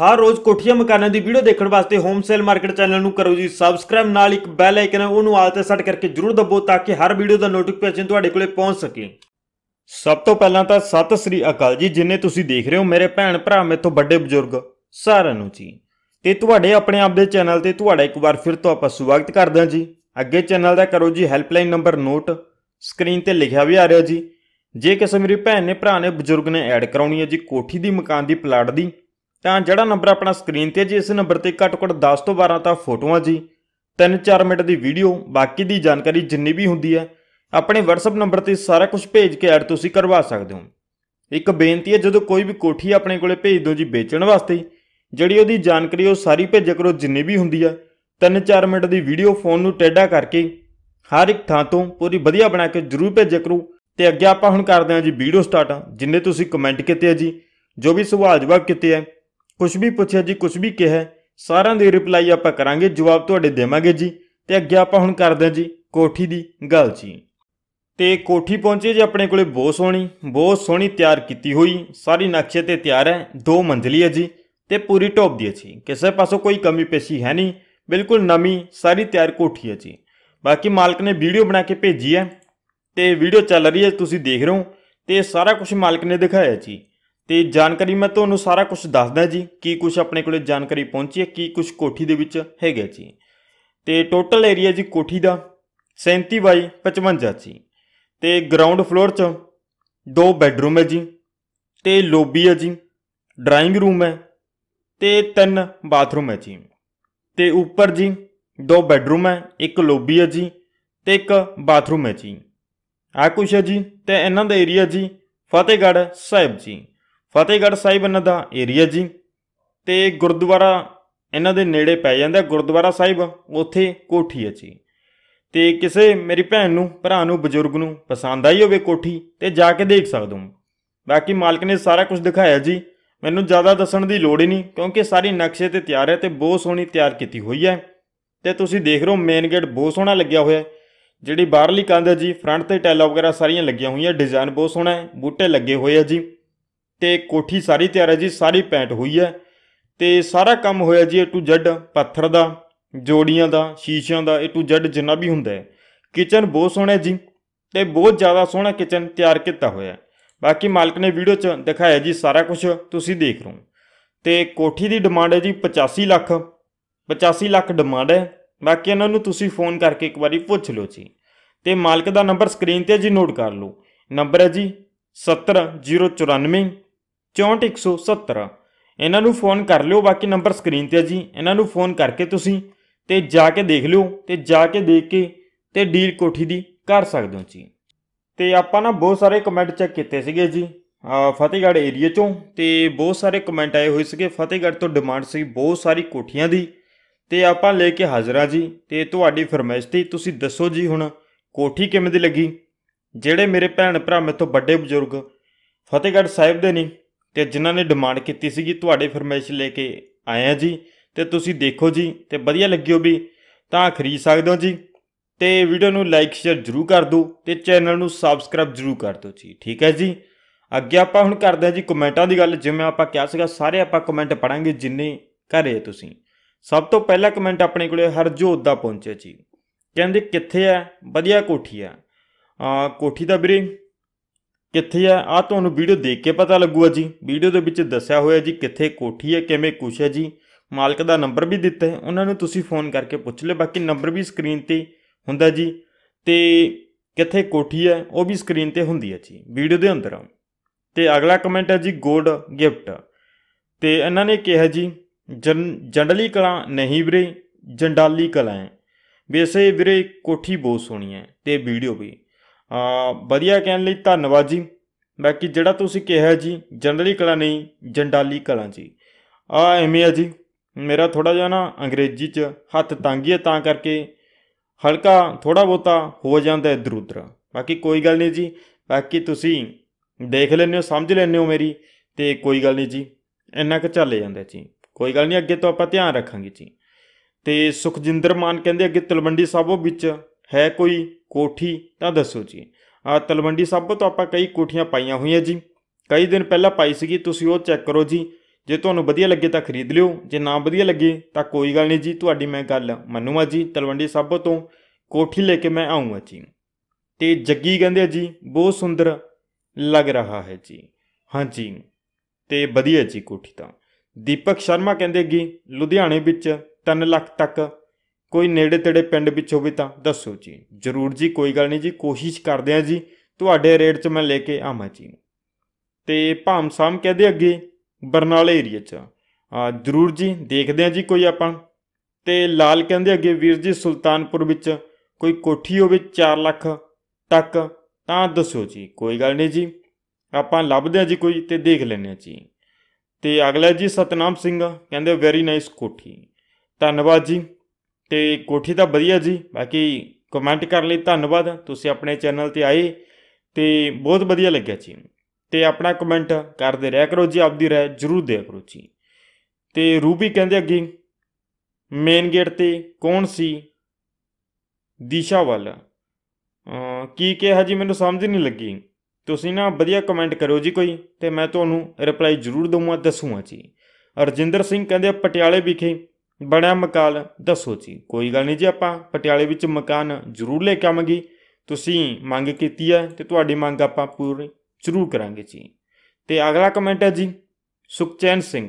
ਹਰ ਰੋਜ਼ ਕੋਠੀਆਂ ਮਕਾਨਾਂ ਦੀ ਵੀਡੀਓ ਦੇਖਣ ਵਾਸਤੇ ਹੋਮ ਸੇਲ ਮਾਰਕੀਟ ਚੈਨਲ ਨੂੰ ਕਰੋ ਜੀ ਸਬਸਕ੍ਰਾਈਬ ਨਾਲ ਇੱਕ ਬੈਲ ਆਈਕਨ ਹੈ ਉਹਨੂੰ ਆਲ ਤੇ ਸੈੱਟ ਕਰਕੇ ਜਰੂਰ ਦਬੋ ਤਾਂ ਕਿ ਹਰ ਵੀਡੀਓ ਦਾ ਨੋਟੀਫਿਕੇਸ਼ਨ ਤੁਹਾਡੇ ਕੋਲੇ ਪਹੁੰਚ ਸਕੇ ਸਭ ਤੋਂ ਪਹਿਲਾਂ ਤਾਂ ਸਤਿ ਸ੍ਰੀ ਅਕਾਲ ਜੀ ਜਿੰਨੇ ਤੁਸੀਂ ਦੇਖ ਰਹੇ ਹੋ ਮੇਰੇ ਭੈਣ ਭਰਾ ਮੇਰੇ ਤੋਂ ਵੱਡੇ ਬਜ਼ੁਰਗ ਸਾਰਿਆਂ ਨੂੰ ਜੀ ਤੇ ਤੁਹਾਡੇ ਆਪਣੇ ਆਪ ਦੇ ਚੈਨਲ ਤੇ ਤੁਹਾਡਾ ਇੱਕ ਵਾਰ ਫਿਰ ਤੋਂ ਆਪਾਂ ਸਵਾਗਤ ਕਰਦੇ ਹਾਂ ਜੀ ਅੱਗੇ ਚੈਨਲ ਦਾ ਕਰੋ ਜੀ ਹੈਲਪਲਾਈਨ ਨੰਬਰ ਨੋਟ ਸਕਰੀਨ ਤੇ ਲਿਖਿਆ ਵੀ ਆ ਰਿਹਾ ਜੀ ਜੇ ਕਿਸੇ ਮੇਰੀ ਭੈਣ ਨੇ ਭਰਾ ਨੇ ਬਜ਼ੁਰਗ ਨੇ ਐਡ ਕਰਾਉਣੀ ਹੈ ਜੀ ਕੋਠੀ ਦੀ ਮਕਾਨ ਦੀ ਪਲਾਟ ਦੀ ਤਾਂ ਜਿਹੜਾ ਨੰਬਰ ਆਪਣਾ ਸਕਰੀਨ ਤੇ ਜੀ ਇਸ ਨੰਬਰ ਤੇ ਘੱਟੋ-ਘੱਟ 10 ਤੋਂ 12 ਤਾਂ ਫੋਟੋਆਂ ਜੀ 3-4 ਮਿੰਟ ਦੀ ਵੀਡੀਓ ਬਾਕੀ ਦੀ ਜਾਣਕਾਰੀ ਜਿੰਨੀ ਵੀ ਹੁੰਦੀ ਹੈ ਆਪਣੇ WhatsApp ਨੰਬਰ ਤੇ ਸਾਰਾ ਕੁਝ ਭੇਜ ਕੇ ਐਡ ਤੁਸੀਂ ਕਰਵਾ ਸਕਦੇ ਹੋ ਇੱਕ ਬੇਨਤੀ ਹੈ ਜਦੋਂ ਕੋਈ ਵੀ ਕੋਠੀ ਆਪਣੇ ਕੋਲੇ ਭੇਜ ਦਿਓ ਜੀ ਵੇਚਣ ਵਾਸਤੇ ਜਿਹੜੀ ਉਹਦੀ ਜਾਣਕਾਰੀ ਉਹ ਸਾਰੀ ਭੇਜਿਆ ਕਰੋ ਜਿੰਨੀ ਵੀ ਹੁੰਦੀ ਆ 3-4 ਮਿੰਟ ਦੀ ਵੀਡੀਓ ਫੋਨ ਨੂੰ ਟੇਡਾ ਕਰਕੇ ਹਰ ਇੱਕ ਥਾਂ ਤੋਂ ਪੂਰੀ ਵਧੀਆ ਬਣਾ ਕੇ ਜ਼ਰੂਰ ਭੇਜਿਆ ਕਰੋ ਤੇ ਅੱਗੇ ਆਪਾਂ ਹੁਣ ਕਰਦੇ ਹਾਂ ਜੀ ਵੀਡੀਓ ਸਟਾਰਟ ਜਿੰਨੇ ਤੁਸੀਂ ਕਮੈਂਟ ਕੀਤੇ ਆ ਜੀ ਜੋ ਵੀ ਸਵਾਲ ਜਵਾਬ ਕੀਤੇ ਆ ਕੁਝ ਵੀ ਪੁੱਛਿਆ ਜੀ ਕੁਝ ਵੀ ਕਿਹਾ ਸਾਰਿਆਂ ਦੀ ਰਿਪਲਾਈ ਆਪਾਂ ਕਰਾਂਗੇ ਜਵਾਬ ਤੁਹਾਡੇ ਦੇਵਾਂਗੇ ਜੀ ਤੇ ਅੱਗੇ ਆਪਾਂ ਹੁਣ ਕਰਦੇ ਜੀ ਕੋਠੀ ਦੀ ਗੱਲ ਜੀ ਤੇ ਕੋਠੀ ਪਹੁੰਚੇ ਜੀ ਆਪਣੇ ਕੋਲੇ ਬਹੁਤ ਸੋਹਣੀ ਬਹੁਤ ਸੋਹਣੀ ਤਿਆਰ ਕੀਤੀ ਹੋਈ ਸਾਰੀ ਨਕਸ਼ੇ ਤੇ ਤਿਆਰ ਹੈ ਦੋ ਮੰਜ਼ਲੀ ਹੈ ਜੀ ਤੇ ਪੂਰੀ ਟੌਪ ਦੀ ਹੈ ਜੀ ਕਿਸੇ ਪਾਸੋਂ ਕੋਈ ਕਮੀ ਪੇਸ਼ੀ ਹੈ ਨਹੀਂ ਬਿਲਕੁਲ ਨਵੀਂ ਸਾਰੀ ਤਿਆਰ ਕੋਠੀ ਹੈ ਜੀ ਬਾਕੀ ਮਾਲਕ ਨੇ ਵੀਡੀਓ ਬਣਾ ਕੇ ਭੇਜੀ ਹੈ ਤੇ ਵੀਡੀਓ ਚੱਲ ਰਹੀ ਹੈ ਤੁਸੀਂ ਦੇਖ ਰਹੇ ਹੋ ਤੇ ਸਾਰਾ ਕੁਝ ਮਾਲਕ ਨੇ ਦਿਖਾਇਆ ਜੀ ਤੇ ਜਾਣਕਾਰੀ ਮੈਂ ਤੁਹਾਨੂੰ ਸਾਰਾ ਕੁਝ ਦੱਸਦਾ ਜੀ ਕੀ ਕੁਝ ਆਪਣੇ ਕੋਲੇ ਜਾਣਕਾਰੀ ਪਹੁੰਚੀ ਹੈ ਕੀ ਕੁਝ ਕੋਠੀ ਦੇ ਵਿੱਚ ਹੈਗਾ ਜੀ ਤੇ ਟੋਟਲ ਏਰੀਆ ਜੀ ਕੋਠੀ ਦਾ 37 ਬਾਈ 55 ਜੀ ਤੇ ਗਰਾਊਂਡ ਫਲੋਰ 'ਚ ਦੋ ਬੈੱਡਰੂਮ ਹੈ ਜੀ ਤੇ ਲੋਬੀ ਹੈ ਜੀ ਡਰਾਇੰਗ ਰੂਮ ਹੈ ਤੇ ਤਿੰਨ ਬਾਥਰੂਮ ਹੈ ਜੀ ਤੇ ਉੱਪਰ ਜੀ ਦੋ ਬੈੱਡਰੂਮ ਹੈ ਇੱਕ ਲੋਬੀ ਹੈ ਜੀ ਤੇ ਇੱਕ ਬਾਥਰੂਮ ਹੈ ਜੀ ਆ ਕੁਛ ਹੈ ਜੀ ਤੇ ਇਹਨਾਂ ਦਾ ਏਰੀਆ ਜੀ ਫਤਿਹਗੜ੍ਹ ਸਾਹਿਬ ਜੀ ਫਤਿਹਗੜ੍ਹ ਸਾਹਿਬ ਇਹਨਾਂ ਦਾ ਏਰੀਆ ਜੀ ਤੇ ਗੁਰਦੁਆਰਾ ਇਹਨਾਂ ਦੇ ਨੇੜੇ ਪੈ ਜਾਂਦਾ ਗੁਰਦੁਆਰਾ ਸਾਹਿਬ ਉੱਥੇ ਕੋਠੀ ਹੈ ਜੀ ਤੇ ਕਿਸੇ ਮੇਰੀ ਭੈਣ ਨੂੰ ਭਰਾ ਨੂੰ ਬਜ਼ੁਰਗ ਨੂੰ ਪਸੰਦ ਆਈ ਹੋਵੇ ਕੋਠੀ ਤੇ ਜਾ ਕੇ ਦੇਖ ਸਕਦਾ ਹਾਂ ਬਾਕੀ ਮਾਲਕ ਨੇ ਸਾਰਾ ਕੁਝ ਦਿਖਾਇਆ ਜੀ ਮੈਨੂੰ ਜ਼ਿਆਦਾ ਦੱਸਣ ਦੀ ਲੋੜ ਹੀ ਨਹੀਂ ਕਿਉਂਕਿ ਸਾਰੀ ਨਕਸ਼ੇ ਤੇ ਤਿਆਰ ਹੈ ਤੇ ਬਹੁਤ ਸੋਹਣੀ ਤਿਆਰ ਕੀਤੀ ਹੋਈ ਹੈ ਤੇ ਤੁਸੀਂ ਦੇਖ ਰਹੇ ਹੋ ਮੇਨ ਗੇਟ ਬਹੁਤ ਸੋਹਣਾ ਲੱਗਿਆ ਹੋਇਆ ਹੈ ਜਿਹੜੀ ਬਾਹਰਲੀ ਕੰਧ ਹੈ ਜੀ ਫਰੰਟ ਤੇ ਟੈਲ ਵਗੈਰਾ ਸਾਰੀਆਂ ਲੱਗੀਆਂ ਹੋਈਆਂ ਡਿਜ਼ਾਈਨ ਬਹੁਤ ਸੋਹਣਾ ਹੈ ਬੂਟੇ ਲੱਗੇ ਹੋਏ ਆ ਜੀ ਤੇ ਕੋਠੀ ਸਾਰੀ ਤਿਆਰ ਹੈ ਜੀ ਸਾਰੀ ਪੈਂਟ ਹੋਈ ਹੈ ਤੇ ਸਾਰਾ ਕੰਮ ਹੋਇਆ ਜੀ A to Z ਪੱਥਰ ਦਾ ਜੋੜੀਆਂ ਦਾ ਸ਼ੀਸ਼ਿਆਂ ਦਾ A to Z ਜਿੰਨਾ ਵੀ ਹੁੰਦਾ ਹੈ ਕਿਚਨ ਬਹੁਤ ਸੋਹਣਾ ਜੀ ਤੇ ਬਹੁਤ ਜ਼ਿਆਦਾ ਸੋਹਣਾ ਕਿਚਨ ਤਿਆਰ ਕੀਤਾ ਹੋਇਆ ਬਾਕੀ ਮਾਲਕ ਨੇ ਵੀਡੀਓ 'ਚ ਦਿਖਾਇਆ ਜੀ ਸਾਰਾ ਕੁਝ ਤੁਸੀਂ ਦੇਖ ਲਓ ਤੇ ਕੋਠੀ ਦੀ ਡਿਮਾਂਡ ਹੈ ਜੀ 85 ਲੱਖ 85 ਲੱਖ ਡਿਮਾਂਡ ਹੈ ਬਾਕੀ ਇਹਨਾਂ ਨੂੰ ਤੁਸੀਂ ਫੋਨ ਕਰਕੇ ਇੱਕ ਵਾਰੀ ਪੁੱਛ ਲਓ ਜੀ ਤੇ ਮਾਲਕ ਦਾ ਨੰਬਰ ਸਕਰੀਨ ਤੇ ਜੀ ਨੋਟ ਕਰ ਲਓ ਨੰਬਰ ਹੈ ਜੀ 70094 64170 ਇਹਨਾਂ ਨੂੰ ਫੋਨ ਕਰ ਲਿਓ ਬਾਕੀ ਨੰਬਰ ਸਕਰੀਨ ਤੇ ਆ ਜੀ ਇਹਨਾਂ ਨੂੰ ਫੋਨ ਕਰਕੇ ਤੁਸੀਂ ਤੇ ਜਾ ਕੇ ਦੇਖ ਲਿਓ ਤੇ ਜਾ ਕੇ ਦੇਖ ਕੇ ਤੇ ਡੀਲ ਕੋਠੀ ਦੀ ਕਰ ਸਕਦੇ ਹੋ ਜੀ ਤੇ ਆਪਾਂ ਨਾ ਬਹੁਤ ਸਾਰੇ ਕਮੈਂਟ ਚੈੱਕ ਕੀਤੇ ਸੀਗੇ ਜੀ ਫਤਿਹਗੜ੍ਹ ਏਰੀਆ ਚੋਂ ਤੇ ਬਹੁਤ ਸਾਰੇ ਕਮੈਂਟ ਆਏ ਹੋਏ ਸੀਗੇ ਫਤਿਹਗੜ੍ਹ ਤੋਂ ਡਿਮਾਂਡ ਸੀ ਬਹੁਤ ਸਾਰੀ ਕੋਠੀਆਂ ਦੀ ਤੇ ਆਪਾਂ ਲੈ ਕੇ ਹਾਜ਼ਰ ਆ ਜੀ ਤੇ ਤੁਹਾਡੀ ਫਰਮਾਇਸ਼ ਤੇ ਤੁਸੀਂ ਦੱਸੋ ਜੀ ਹੁਣ ਕੋਠੀ ਕਿਵੇਂ ਦੀ ਲੱਗੀ ਜਿਹੜੇ ਮੇਰੇ ਭੈਣ ਭਰਾ ਮੇਥੋਂ ਵੱਡੇ ਬਜ਼ੁਰਗ ਫਤਿਹਗੜ੍ਹ ਸਾਹਿਬ ਦੇ ਨੇ ਤੇ ਜਿਨ੍ਹਾਂ ਨੇ ਡਿਮਾਂਡ ਕੀਤੀ ਸੀਗੀ ਤੁਹਾਡੇ ਫਰਮਾਇਸ਼ ਲੈ ਕੇ ਆਇਆ ਜੀ ਤੇ ਤੁਸੀਂ ਦੇਖੋ ਜੀ ਤੇ ਵਧੀਆ ਲੱਗਿਓ ਵੀ ਤਾਂ ਖਰੀਦ ਸਕਦੇ ਹੋ ਜੀ ਤੇ ਵੀਡੀਓ ਨੂੰ ਲਾਈਕ ਸ਼ੇਅਰ ਜਰੂਰ ਕਰ ਦਿਓ ਤੇ ਚੈਨਲ ਨੂੰ ਸਬਸਕ੍ਰਾਈਬ ਜਰੂਰ ਕਰ ਦਿਓ ਜੀ ਠੀਕ ਹੈ ਜੀ ਅੱਗੇ ਆਪਾਂ ਹੁਣ ਕਰਦੇ ਹਾਂ ਜੀ ਕਮੈਂਟਾਂ ਦੀ ਗੱਲ ਜਿਵੇਂ ਆਪਾਂ ਕਿਹਾ ਸੀਗਾ ਸਾਰੇ ਆਪਾਂ ਕਮੈਂਟ ਪੜਾਂਗੇ ਜਿੰਨੇ ਘਰੇ ਤੁਸੀਂ ਸਭ ਤੋਂ ਪਹਿਲਾ ਕਮੈਂਟ ਆਪਣੇ ਕੋਲੇ ਹਰਜੋਤ ਦਾ ਪਹੁੰਚਿਆ ਜੀ ਕਹਿੰਦੇ ਕਿੱਥੇ ਆ ਵਧੀਆ ਕੋਠੀ ਆ ਕੋਠੀ ਦਾ ਵੀਰੇ ਕਿੱਥੇ ਆ ਆ ਤੁਹਾਨੂੰ ਵੀਡੀਓ ਦੇਖ ਕੇ ਪਤਾ ਲੱਗੂਗਾ ਜੀ ਵੀਡੀਓ ਦੇ ਵਿੱਚ ਦੱਸਿਆ ਹੋਇਆ ਜੀ ਕਿੱਥੇ ਕੋਠੀ ਹੈ ਕਿਵੇਂ ਕੁਛ ਹੈ ਜੀ ਮਾਲਕ ਦਾ ਨੰਬਰ ਵੀ ਦਿੱਤਾ ਹੈ ਉਹਨਾਂ ਨੂੰ ਤੁਸੀਂ ਫੋਨ ਕਰਕੇ ਪੁੱਛ ਲਿਓ ਬਾਕੀ ਨੰਬਰ ਵੀ ਸਕਰੀਨ ਤੇ ਹੁੰਦਾ ਜੀ ਤੇ ਕਿੱਥੇ ਕੋਠੀ ਹੈ ਉਹ ਵੀ ਸਕਰੀਨ ਤੇ ਹੁੰਦੀ ਹੈ ਜੀ ਵੀਡੀਓ ਦੇ ਅੰਦਰ ਤੇ ਅਗਲਾ ਕਮੈਂਟ ਹੈ ਜੀ ਗੋਡ ਗਿਫਟ ਤੇ ਇਹਨਾਂ ਨੇ ਕਿਹਾ ਜੀ ਜੰਡਲੀ ਕਲਾ ਨਹੀਂ ਵੀਰੇ ਜੰਡਾਲੀ ਕਲਾ ਹੈ ਵੈਸੇ ਵੀਰੇ ਕੋਠੀ ਬਹੁਤ ਸੋਹਣੀ ਹੈ ਤੇ ਵੀਡੀਓ ਵੀ ਵਧੀਆ ਕਹਿਣ ਲਈ ਧੰਨਵਾਦ ਜੀ ਬਾਕੀ ਜਿਹੜਾ ਤੁਸੀਂ ਕਿਹਾ ਜੀ ਜਨਰਲੀ ਕਲਾ ਨਹੀਂ ਜੰਡਾਲੀ ਕਲਾ ਜੀ ਆ ਐਵੇਂ ਆ ਜੀ ਮੇਰਾ ਥੋੜਾ ਜਿਹਾ ਨਾ ਅੰਗਰੇਜ਼ੀ 'ਚ ਹੱਥ ਤੰਗੀ ਹੈ ਤਾਂ ਕਰਕੇ ਹਲਕਾ ਥੋੜਾ ਬੋਤਾ ਹੋ ਜਾਂਦਾ ਇਧਰ ਉਧਰ ਬਾਕੀ ਕੋਈ ਗੱਲ ਨਹੀਂ ਜੀ ਬਾਕੀ ਤੁਸੀਂ ਦੇਖ ਲੈਣੇ ਹੋ ਸਮਝ ਲੈਣੇ ਹੋ ਮੇਰੀ ਤੇ ਕੋਈ ਗੱਲ ਨਹੀਂ ਜੀ ਇੰਨਾ ਕੁ ਚੱਲੇ ਜਾਂਦਾ ਜੀ ਕੋਈ ਗੱਲ ਨਹੀਂ ਅੱਗੇ ਤੋਂ ਆਪਾਂ ਧਿਆਨ ਰੱਖਾਂਗੇ ਜੀ ਤੇ ਸੁਖਜਿੰਦਰ ਮਾਨ ਕਹਿੰਦੇ ਅੱਗੇ ਤਲਵੰਡੀ ਸਾਬੋ ਵਿੱਚ ਹੈ ਕੋਈ ਕੋਠੀ ਤਾਂ ਦੱਸੋ ਜੀ ਆ ਤਲਵੰਡੀ ਸਾਬੋ ਤੋਂ ਆਪਾਂ ਕਈ ਕੋਠੀਆਂ ਪਾਈਆਂ ਹੋਈਆਂ ਜੀ ਕਈ ਦਿਨ ਪਹਿਲਾਂ ਪਾਈ ਸੀਗੀ ਤੁਸੀਂ ਉਹ ਚੈੱਕ ਕਰੋ ਜੀ ਜੇ ਤੁਹਾਨੂੰ ਵਧੀਆ ਲੱਗੇ ਤਾਂ ਖਰੀਦ ਲਿਓ ਜੇ ਨਾ ਵਧੀਆ ਲੱਗੇ ਤਾਂ ਕੋਈ ਗੱਲ ਨਹੀਂ ਜੀ ਤੁਹਾਡੀ ਮੈਂ ਗੱਲ ਮੰਨੂਆ ਜੀ ਤਲਵੰਡੀ ਸਾਬੋ ਤੋਂ ਕੋਠੀ ਲੈ ਕੇ ਮੈਂ ਆਉਂਗਾ ਜੀ ਤੇ ਜੱਗੀ ਕਹਿੰਦੇ ਜੀ ਬਹੁਤ ਸੁੰਦਰ ਲੱਗ ਰਹਾ ਹੈ ਜੀ ਹਾਂਜੀ ਤੇ ਵਧੀਆ ਜੀ ਕੋਠੀ ਤਾਂ ਦੀਪਕ ਸ਼ਰਮਾ ਕਹਿੰਦੇ ਜੀ ਲੁਧਿਆਣੇ ਵਿੱਚ 3 ਲੱਖ ਤੱਕ ਕੋਈ ਨੇੜੇ ਤੇੜੇ ਪਿੰਡ ਵਿੱਚ ਹੋਵੇ ਤਾਂ ਦੱਸੋ ਜੀ ਜਰੂਰ ਜੀ ਕੋਈ ਗੱਲ ਨਹੀਂ ਜੀ ਕੋਸ਼ਿਸ਼ ਕਰਦੇ ਆ ਜੀ ਤੁਹਾਡੇ ਰੇਟ 'ਚ ਮੈਂ ਲੈ ਕੇ ਆਵਾਂ ਜੀ ਤੇ ਭਾਮ ਸਾਹਿਬ ਕਹਦੇ ਅੱਗੇ ਬਰਨਾਲੇ ਏਰੀਆ 'ਚ ਆ ਜਰੂਰ ਜੀ ਦੇਖਦੇ ਆ ਜੀ ਕੋਈ ਆਪਾਂ ਤੇ ਲਾਲ ਕਹਿੰਦੇ ਅੱਗੇ ਵੀਰ ਜੀ ਸੁਲਤਾਨਪੁਰ ਵਿੱਚ ਕੋਈ ਕੋਠੀ ਹੋਵੇ 4 ਲੱਖ ਤੱਕ ਤਾਂ ਦੱਸੋ ਜੀ ਕੋਈ ਗੱਲ ਨਹੀਂ ਜੀ ਆਪਾਂ ਲੱਭਦੇ ਆ ਜੀ ਕੋਈ ਤੇ ਦੇਖ ਲੈਨੇ ਆ ਜੀ ਤੇ ਅਗਲਾ ਜੀ ਸਤਨਾਮ ਸਿੰਘ ਕਹਿੰਦੇ ਵੈਰੀ ਨਾਈਸ ਕੋਠੀ ਧੰਨਵਾਦ ਜੀ ਤੇ ਕੋਠੀ ਤਾਂ ਵਧੀਆ ਜੀ ਬਾਕੀ ਕਮੈਂਟ ਕਰ ਲਈ ਧੰਨਵਾਦ ਤੁਸੀਂ ਆਪਣੇ ਚੈਨਲ ਤੇ ਆਏ ਤੇ ਬਹੁਤ ਵਧੀਆ ਲੱਗਿਆ ਜੀ ਤੇ ਆਪਣਾ ਕਮੈਂਟ ਕਰਦੇ ਰਹਿ ਕਰੋ ਜੀ ਆਪਦੀ ਰਹਿ ਜਰੂਰ ਦੇ ਕਰੋ ਜੀ ਤੇ ਰੂਬੀ ਕਹਿੰਦੇ ਅੱਗੇ ਮੇਨ ਗੇਟ ਤੇ ਕੌਣ ਸੀ ਦਿਸ਼ਾ ਵੱਲ ਕੀ ਕਿਹਾ ਜੀ ਮੈਨੂੰ ਸਮਝ ਨਹੀਂ ਲੱਗੀ ਤੁਸੀਂ ਨਾ ਵਧੀਆ ਕਮੈਂਟ ਕਰੋ ਜੀ ਕੋਈ ਤੇ ਮੈਂ ਤੁਹਾਨੂੰ ਰਿਪਲਾਈ ਜ਼ਰੂਰ ਦਊਂਗਾ ਦੱਸੂਗਾ ਜੀ ਅਰਜਿੰਦਰ ਸਿੰਘ ਕਹਿੰਦੇ ਪਟਿਆਲੇ ਵਿਖੇ ਬਣਿਆ ਮਕਾਲ ਦੱਸੋ ਜੀ ਕੋਈ ਗੱਲ ਨਹੀਂ ਜੀ ਆਪਾਂ ਪਟਿਆਲੇ ਵਿੱਚ ਮਕਾਨ ਜ਼ਰੂਰ ਲੈ ਕੇ ਆਵਾਂਗੇ ਤੁਸੀਂ ਮੰਗ ਕੀਤੀ ਹੈ ਤੇ ਤੁਹਾਡੀ ਮੰਗ ਆਪਾਂ ਪੂਰੀ ਜ਼ਰੂਰ ਕਰਾਂਗੇ ਜੀ ਤੇ ਅਗਲਾ ਕਮੈਂਟ ਹੈ ਜੀ ਸੁਖਚੈਨ ਸਿੰਘ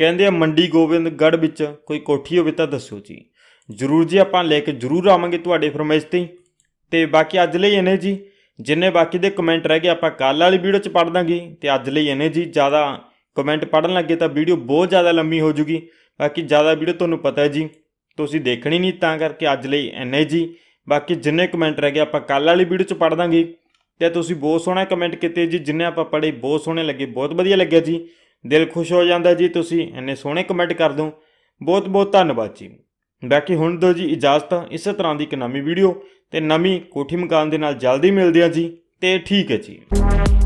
ਕਹਿੰਦੇ ਆ ਮੰਡੀ ਗੋਬਿੰਦਗੜ੍ਹ ਵਿੱਚ ਕੋਈ ਕੋਠੀ ਹੋਵੇ ਤਾਂ ਦੱਸੋ ਜੀ ਜ਼ਰੂਰ ਜੀ ਆਪਾਂ ਲੈ ਕੇ ਜ਼ਰੂਰ ਆਵਾਂਗੇ ਤੁਹਾਡੇ ਫਰਮਾਇਸ਼ ਤੇ ਤੇ ਬਾਕੀ ਅੱਜ ਲਈ ਇਹਨੇ ਜੀ ਜਿੰਨੇ ਬਾਕੀ ਦੇ ਕਮੈਂਟ ਰਹਿ ਗਏ ਆਪਾਂ ਕੱਲ ਵਾਲੀ ਵੀਡੀਓ ਚ ਪੜ ਦਾਂਗੇ ਤੇ ਅੱਜ ਲਈ ਇਹਨੇ ਜੀ ਜ਼ਿਆਦਾ ਕਮੈਂਟ ਪੜਨ ਲੱਗੇ ਤਾਂ ਵੀਡੀਓ ਬਹੁਤ ਜ਼ਿਆਦਾ ਲੰਮੀ ਹੋ ਜੂਗੀ ਬਾਕੀ ਜ਼ਿਆਦਾ ਵੀਡੀਓ ਤੁਹਾਨੂੰ ਪਤਾ ਹੈ ਜੀ ਤੁਸੀਂ ਦੇਖਣੀ ਨਹੀਂ ਤਾਂ ਕਰਕੇ ਅੱਜ ਲਈ ਐਨੇ ਜੀ ਬਾਕੀ ਜਿੰਨੇ ਕਮੈਂਟ ਰਹਿ ਗਏ ਆਪਾਂ ਕੱਲ ਵਾਲੀ ਵੀਡੀਓ 'ਚ ਪੜ ਦਾਂਗੇ ਤੇ ਤੁਸੀਂ ਬਹੁਤ ਸੋਹਣਾ ਕਮੈਂਟ ਕੀਤੇ ਜੀ ਜਿੰਨੇ ਆਪਾਂ ਪੜੇ ਬਹੁਤ ਸੋਹਣੇ ਲੱਗੇ ਬਹੁਤ ਵਧੀਆ ਲੱਗਿਆ ਜੀ ਦਿਲ ਖੁਸ਼ ਹੋ ਜਾਂਦਾ ਜੀ ਤੁਸੀਂ ਐਨੇ ਸੋਹਣੇ ਕਮੈਂਟ ਕਰ ਦੋ ਬਹੁਤ ਬਹੁਤ ਧੰਨਵਾਦ ਜੀ ਬਾਕੀ ਹੁਣ ਦੋ ਜੀ ਇਜਾਜ਼ਤ ਇਸੇ ਤਰ੍ਹਾਂ ਦੀ ਇੱਕ ਨਵੀਂ ਵੀਡੀਓ ਤੇ ਨਵੀਂ ਕੋਠੀ ਮਕਾਨ ਦੇ ਨਾਲ ਜਲਦੀ ਮਿਲਦੇ ਆ ਜੀ ਤੇ ਠੀਕ ਹੈ ਜੀ